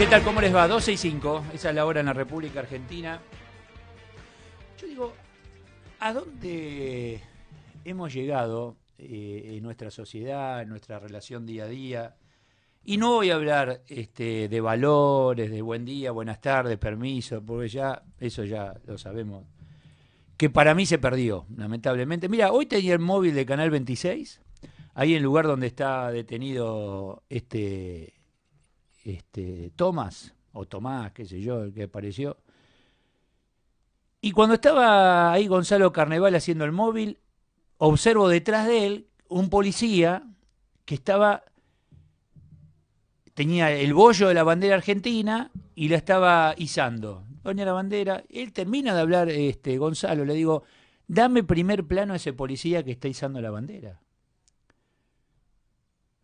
¿Qué tal? ¿Cómo les va? 12 y 5. Esa es la hora en la República Argentina. Yo digo, ¿a dónde hemos llegado eh, en nuestra sociedad, en nuestra relación día a día? Y no voy a hablar este, de valores, de buen día, buenas tardes, permiso, porque ya eso ya lo sabemos. Que para mí se perdió, lamentablemente. Mira, hoy tenía el móvil de Canal 26, ahí en el lugar donde está detenido este este, Tomás, o Tomás, qué sé yo, el que apareció. Y cuando estaba ahí Gonzalo Carneval haciendo el móvil, observo detrás de él un policía que estaba tenía el bollo de la bandera argentina y la estaba izando. Doña la bandera, él termina de hablar, este Gonzalo, le digo, dame primer plano a ese policía que está izando la bandera.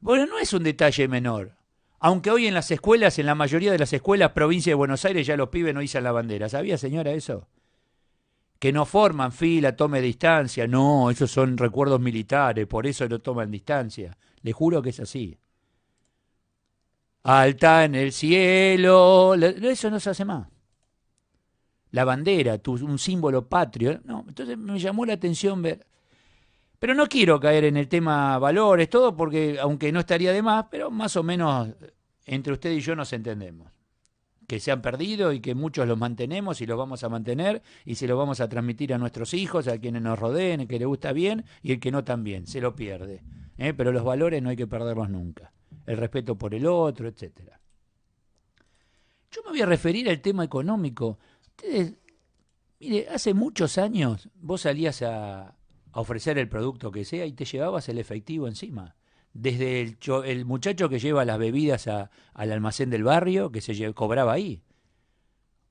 Bueno, no es un detalle menor. Aunque hoy en las escuelas, en la mayoría de las escuelas, provincia de Buenos Aires, ya los pibes no izan la bandera. ¿Sabía, señora, eso? Que no forman fila, tome distancia. No, esos son recuerdos militares, por eso no toman distancia. Le juro que es así. Alta en el cielo. Eso no se hace más. La bandera, un símbolo patrio. No, entonces me llamó la atención ver pero no quiero caer en el tema valores, todo, porque aunque no estaría de más, pero más o menos entre usted y yo nos entendemos. Que se han perdido y que muchos los mantenemos y los vamos a mantener y se los vamos a transmitir a nuestros hijos, a quienes nos rodeen, que le gusta bien y el que no también, se lo pierde. ¿eh? Pero los valores no hay que perderlos nunca. El respeto por el otro, etc. Yo me voy a referir al tema económico. Ustedes, mire, hace muchos años vos salías a, ofrecer el producto que sea y te llevabas el efectivo encima. Desde el, muchacho que lleva las bebidas al almacén del barrio, que se cobraba ahí.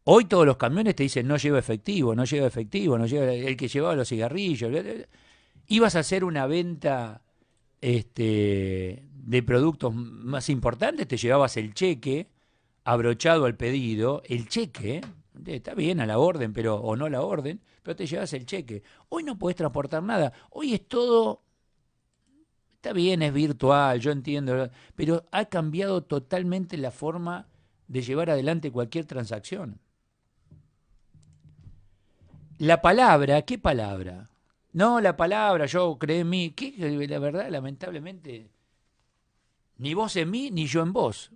Hoy todos los camiones te dicen no lleva efectivo, no lleva efectivo, no lleva el que llevaba los cigarrillos. Ibas a hacer una venta este, de productos más importantes, te llevabas el cheque abrochado al pedido, el cheque, Está bien a la orden, pero o no a la orden, pero te llevas el cheque. Hoy no puedes transportar nada. Hoy es todo está bien, es virtual, yo entiendo, pero ha cambiado totalmente la forma de llevar adelante cualquier transacción. La palabra, ¿qué palabra? No, la palabra, yo creo en mí. ¿Qué? La verdad, lamentablemente, ni vos en mí, ni yo en vos.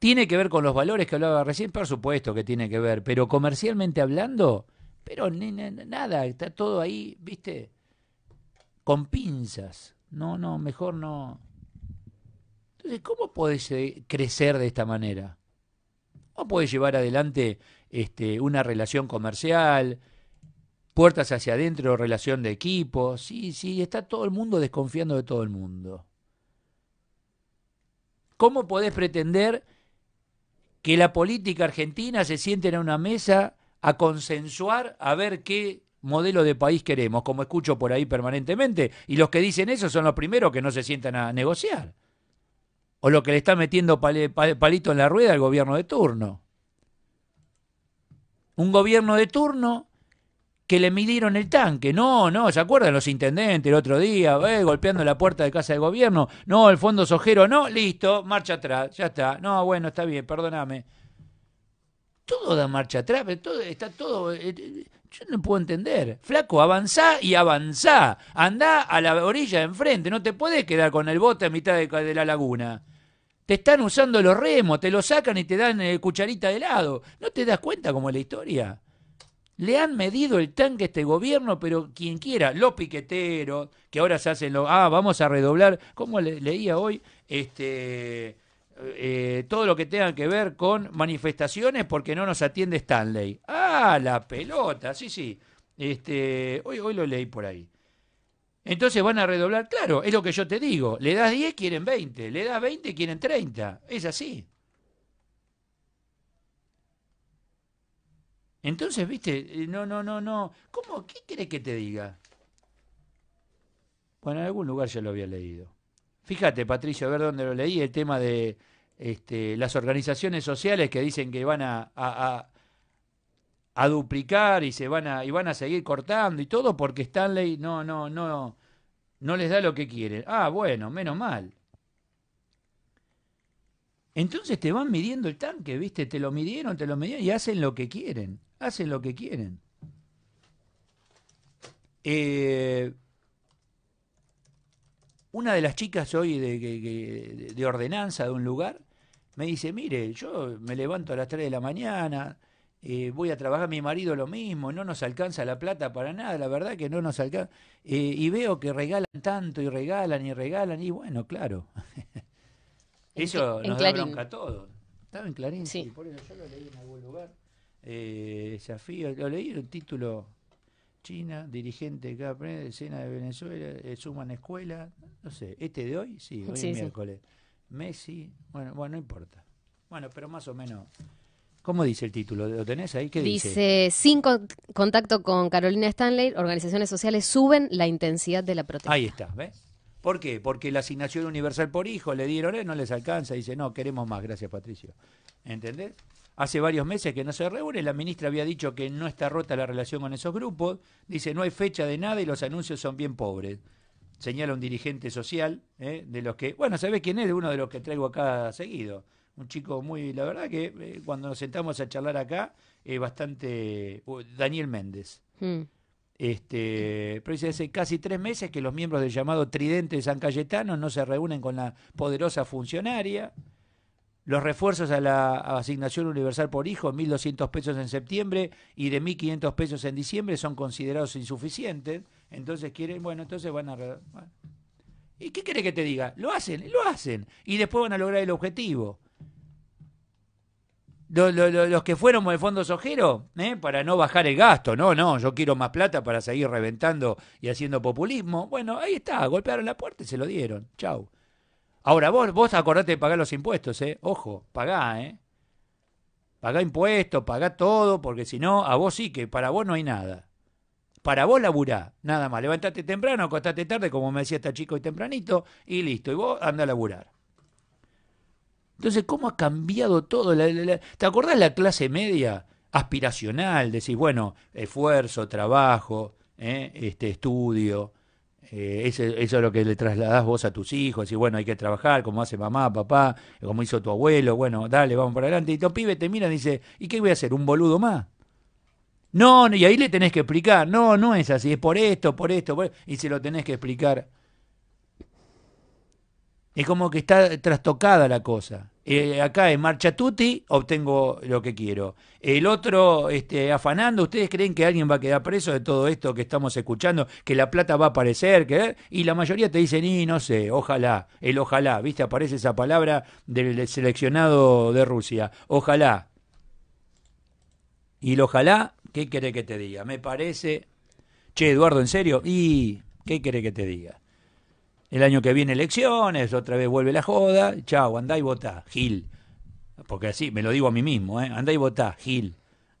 ¿Tiene que ver con los valores que hablaba recién? Por supuesto que tiene que ver, pero comercialmente hablando, pero nada, está todo ahí, viste, con pinzas. No, no, mejor no. Entonces, ¿cómo podés crecer de esta manera? ¿Cómo podés llevar adelante este, una relación comercial, puertas hacia adentro, relación de equipo? Sí, sí, está todo el mundo desconfiando de todo el mundo. ¿Cómo podés pretender que la política argentina se siente en una mesa a consensuar a ver qué modelo de país queremos, como escucho por ahí permanentemente, y los que dicen eso son los primeros que no se sientan a negociar, o lo que le está metiendo palito en la rueda al gobierno de turno. Un gobierno de turno que le midieron el tanque. No, no, ¿se acuerdan los intendentes el otro día? Eh, golpeando la puerta de casa del gobierno. No, el fondo sojero, no, listo, marcha atrás, ya está. No, bueno, está bien, perdóname. Todo da marcha atrás, todo, está todo... Eh, eh, yo no puedo entender. Flaco, avanzá y avanzá. Andá a la orilla de enfrente, no te puedes quedar con el bote a mitad de, la laguna te están usando los remos, te lo sacan y te dan cucharita de lado ¿No te das cuenta cómo es la historia? Le han medido el tanque a este gobierno, pero quien quiera, los piqueteros, que ahora se hacen lo, ah, vamos a redoblar, como leía hoy, este, eh, todo lo que tenga que ver con manifestaciones porque no nos atiende Stanley. Ah, la pelota, sí, sí. Este, hoy, hoy lo leí por ahí. Entonces van a redoblar, claro, es lo que yo te digo, le das 10, quieren 20, le das 20, quieren 30, es así. Entonces, viste, eh, no, no, no, no. ¿Cómo? ¿Qué crees que te diga? Bueno, en algún lugar ya lo había leído. Fíjate, Patricio, a ver dónde lo leí, el tema de este, las organizaciones sociales que dicen que van a, a, duplicar y se van a, y van a seguir cortando y todo porque Stanley no, no, no, no les da lo que quieren. Ah, bueno, menos mal. Entonces te van midiendo el tanque, ¿viste? Te lo midieron, te lo midieron y hacen lo que quieren hacen lo que quieren. Eh, una de las chicas hoy de, de, ordenanza de un lugar me dice, mire, yo me levanto a las 3 de la mañana, eh, voy a trabajar, mi marido lo mismo, no nos alcanza la plata para nada, la verdad que no nos alcanza. Eh, y veo que regalan tanto y regalan y regalan y bueno, claro. Eso en, nos da bronca a todos. Estaba en Clarín, sí. por yo lo leí en algún lugar eh, desafío. Lo leí el un título. China, dirigente de de Venezuela, eh, suman escuela. No sé, este de hoy, sí, hoy es miércoles. Messi, bueno, bueno, no importa. Bueno, pero más o menos. ¿Cómo dice el título? ¿Lo tenés ahí? ¿Qué dice? Dice, sin contacto con Carolina Stanley, organizaciones sociales suben la intensidad de la protesta. Ahí está, ¿ves? ¿Por qué? Porque la asignación universal por hijo le dieron, eh, no les alcanza, dice, no, queremos más, gracias Patricio. ¿Entendés? Hace varios meses que no se reúne, la ministra había dicho que no está rota la relación con esos grupos, dice no hay fecha de nada y los anuncios son bien pobres. Señala un dirigente social, ¿eh? de los que, bueno, ¿sabés quién es? Uno de los que traigo acá seguido. Un chico muy, la verdad que eh, cuando nos sentamos a charlar acá, es bastante, Daniel Méndez. Mm. Este, pero dice, hace casi tres meses que los miembros del llamado Tridente de San Cayetano no se reúnen con la poderosa funcionaria. Los refuerzos a la asignación universal por hijo, 1.200 pesos en septiembre y de 1.500 pesos en diciembre, son considerados insuficientes. Entonces quieren, bueno, entonces van a... ¿Y qué quiere que te diga? Lo hacen, lo hacen. Y después van a lograr el objetivo. Los, que fueron de fondo sojero ¿eh? para no bajar el gasto, no, no, yo quiero más plata para seguir reventando y haciendo populismo. Bueno, ahí está, golpearon la puerta y se lo dieron. Chau. Ahora, vos, vos acordate de pagar los impuestos, ¿eh? Ojo, pagá, ¿eh? Pagá impuestos, pagá todo, porque si no, a vos sí que para vos no hay nada. Para vos laburá, nada más. Levantate temprano, acostate tarde, como me decía este chico y tempranito, y listo. Y vos anda a laburar. Entonces, ¿cómo ha cambiado todo? ¿Te acordás la clase media aspiracional? Decís, bueno, esfuerzo, trabajo, ¿eh? este estudio, eh, eso, es lo que le trasladás vos a tus hijos, y bueno, hay que trabajar, como hace mamá, papá, como hizo tu abuelo, bueno, dale, vamos para adelante. Y tu pibe te mira y dice ¿y qué voy a hacer? ¿Un boludo más? No, y ahí le tenés que explicar, no, no es así, es por esto, por esto, por... y se lo tenés que explicar. Es como que está trastocada la cosa. Eh, acá en Marcha Tutti obtengo lo que quiero. El otro, este, afanando, ¿ustedes creen que alguien va a quedar preso de todo esto que estamos escuchando? Que la plata va a aparecer, y la mayoría te dicen, y no sé, ojalá, el ojalá, ¿viste? Aparece esa palabra del seleccionado de Rusia, ojalá. Y el ojalá, ¿qué cree que te diga? Me parece, che, Eduardo, ¿en serio? ¿Y qué cree que te diga? El año que viene elecciones, otra vez vuelve la joda, chao, andá y votá, Gil. Porque así, me lo digo a mí mismo, ¿eh? andá y votá, Gil.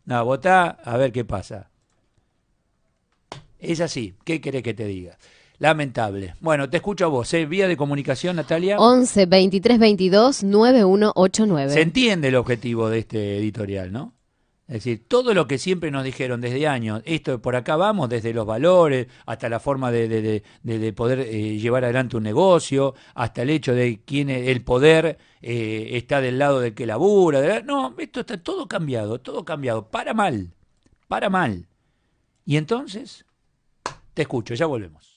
No, votá, a ver qué pasa. Es así, ¿qué querés que te diga? Lamentable. Bueno, te escucho a vos, ¿eh? Vía de comunicación, Natalia. 11 23 22 9189. Se entiende el objetivo de este editorial, ¿no? Es decir, todo lo que siempre nos dijeron desde años, esto por acá vamos, desde los valores hasta la forma de, poder eh, llevar adelante un negocio, hasta el hecho de quién el poder eh, está del lado de que labura. no, esto está todo cambiado, todo cambiado, para mal, para mal. Y entonces, te escucho, ya volvemos.